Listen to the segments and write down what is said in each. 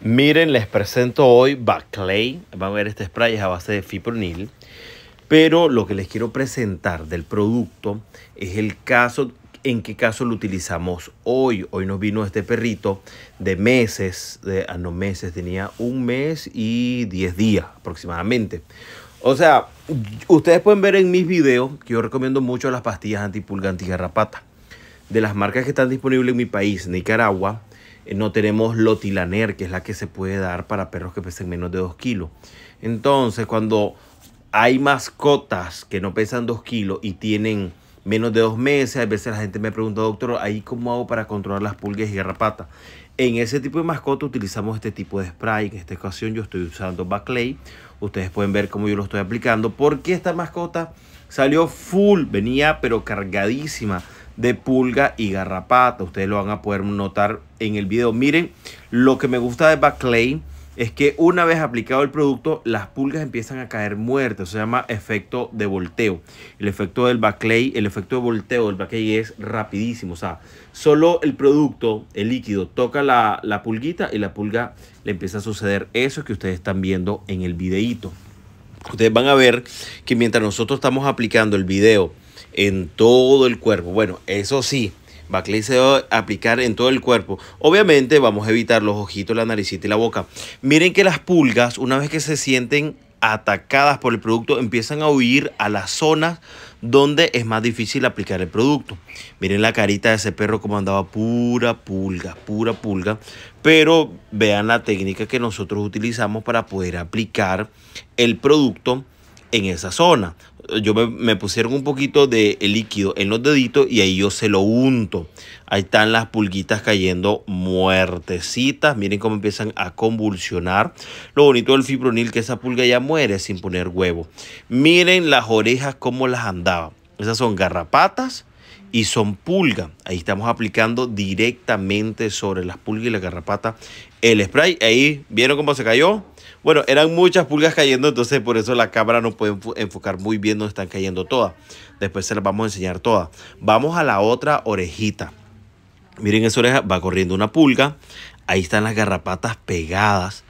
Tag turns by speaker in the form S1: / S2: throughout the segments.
S1: Miren, les presento hoy Baclay. Van a ver este spray a base de fipronil. Pero lo que les quiero presentar del producto es el caso, en qué caso lo utilizamos hoy. Hoy nos vino este perrito de meses, de, años ah, meses, tenía un mes y diez días aproximadamente. O sea, ustedes pueden ver en mis videos que yo recomiendo mucho las pastillas antipulga, garrapata De las marcas que están disponibles en mi país, Nicaragua, eh, no tenemos lotilaner, que es la que se puede dar para perros que pesen menos de 2 kilos. Entonces, cuando hay mascotas que no pesan 2 kilos y tienen menos de 2 meses, a veces la gente me pregunta, doctor, ¿ahí cómo hago para controlar las pulgas y garrapatas? En ese tipo de mascota utilizamos este tipo de spray. En esta ocasión yo estoy usando Baclay. Ustedes pueden ver cómo yo lo estoy aplicando. Porque esta mascota salió full, venía pero cargadísima de pulga y garrapata. Ustedes lo van a poder notar en el video. Miren, lo que me gusta de Baclay es que una vez aplicado el producto, las pulgas empiezan a caer muertas. Se llama efecto de volteo. El efecto del Baclay, el efecto de volteo del Baclay es rapidísimo. O sea, solo el producto, el líquido, toca la, la pulguita y la pulga le empieza a suceder eso que ustedes están viendo en el videito Ustedes van a ver que mientras nosotros estamos aplicando el video en todo el cuerpo. Bueno, eso sí, Baclay se va a aplicar en todo el cuerpo. Obviamente vamos a evitar los ojitos, la naricita y la boca. Miren que las pulgas, una vez que se sienten atacadas por el producto, empiezan a huir a las zonas donde es más difícil aplicar el producto. Miren la carita de ese perro como andaba pura pulga, pura pulga. Pero vean la técnica que nosotros utilizamos para poder aplicar el producto en esa zona yo me, pusieron un poquito de líquido en los deditos y ahí yo se lo unto. Ahí están las pulguitas cayendo muertecitas. Miren cómo empiezan a convulsionar. Lo bonito del fibronil que esa pulga ya muere sin poner huevo. Miren las orejas cómo las andaba. Esas son garrapatas y son pulgas. Ahí estamos aplicando directamente sobre las pulgas y la garrapata el spray. Ahí vieron cómo se cayó. Bueno, eran muchas pulgas cayendo, entonces por eso la cámara no puede enfocar muy bien donde están cayendo todas. Después se las vamos a enseñar todas. Vamos a la otra orejita. Miren esa oreja, va corriendo una pulga. Ahí están las garrapatas pegadas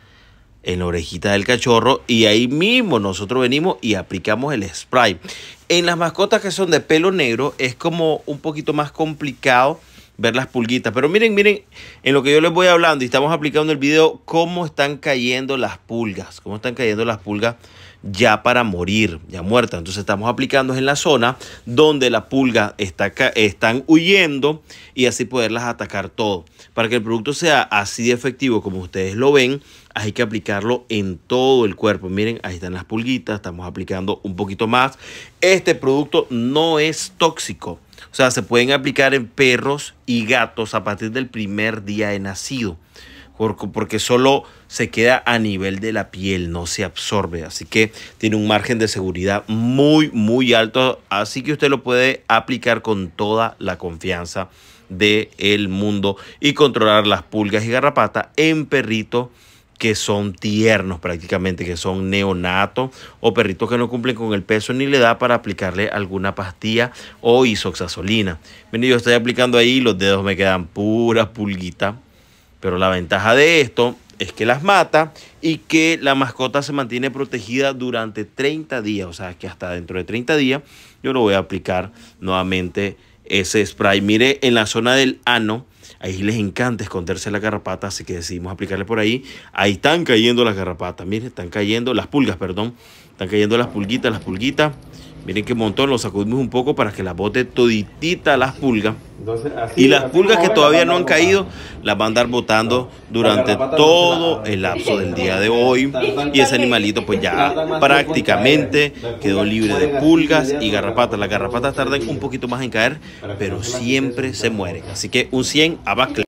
S1: en la orejita del cachorro y ahí mismo nosotros venimos y aplicamos el spray. En las mascotas que son de pelo negro es como un poquito más complicado ver las pulguitas. Pero miren, miren, en lo que yo les voy hablando y estamos aplicando el video, cómo están cayendo las pulgas, cómo están cayendo las pulgas ya para morir, ya muertas. Entonces estamos aplicando en la zona donde la pulga está, están huyendo y así poderlas atacar todo. Para que el producto sea así de efectivo como ustedes lo ven, hay que aplicarlo en todo el cuerpo. Miren, ahí están las pulguitas, estamos aplicando un poquito más. Este producto no es tóxico o sea, se pueden aplicar en perros y gatos a partir del primer día de nacido, porque solo se queda a nivel de la piel, no se absorbe. Así que tiene un margen de seguridad muy, muy alto. Así que usted lo puede aplicar con toda la confianza del el mundo y controlar las pulgas y garrapata en perrito que son tiernos prácticamente, que son neonatos o perritos que no cumplen con el peso ni le da para aplicarle alguna pastilla o isoxazolina. Miren, yo estoy aplicando ahí, los dedos me quedan puras pulguita, pero la ventaja de esto es que las mata y que la mascota se mantiene protegida durante 30 días, o sea que hasta dentro de 30 días yo lo voy a aplicar nuevamente ese spray. Mire en la zona del ano ahí les encanta esconderse la garrapata, así que decidimos aplicarle por ahí. Ahí están cayendo las garrapatas, miren, están cayendo las pulgas, perdón. Están cayendo las pulguitas, las pulguitas. Miren qué montón, lo sacudimos un poco para que las bote toditita las pulgas. y las pulgas que todavía no han caído las van a andar botando durante todo el lapso del día de hoy. Y ese animalito pues ya prácticamente quedó libre de pulgas y garrapatas. Las garrapatas tardan un poquito más en caer, pero siempre se mueren. Así que un 100 a